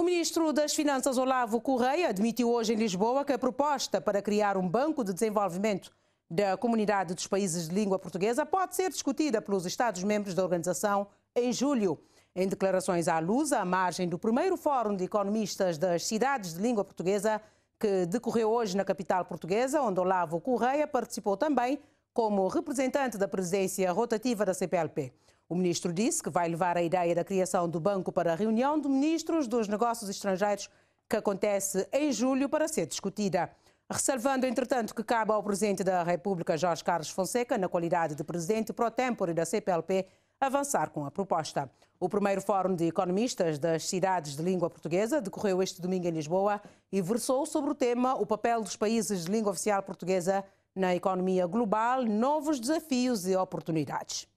O ministro das Finanças, Olavo Correia, admitiu hoje em Lisboa que a proposta para criar um banco de desenvolvimento da comunidade dos países de língua portuguesa pode ser discutida pelos Estados-membros da organização em julho. Em declarações à Lusa, à margem do primeiro Fórum de Economistas das Cidades de Língua Portuguesa, que decorreu hoje na capital portuguesa, onde Olavo Correia participou também, como representante da presidência rotativa da CPLP. O ministro disse que vai levar a ideia da criação do banco para a reunião de ministros dos negócios estrangeiros que acontece em julho para ser discutida. reservando entretanto, que cabe ao presidente da República, Jorge Carlos Fonseca, na qualidade de presidente pro tempore da CPLP, avançar com a proposta. O primeiro fórum de economistas das cidades de língua portuguesa decorreu este domingo em Lisboa e versou sobre o tema o papel dos países de língua oficial portuguesa na economia global novos desafios e oportunidades.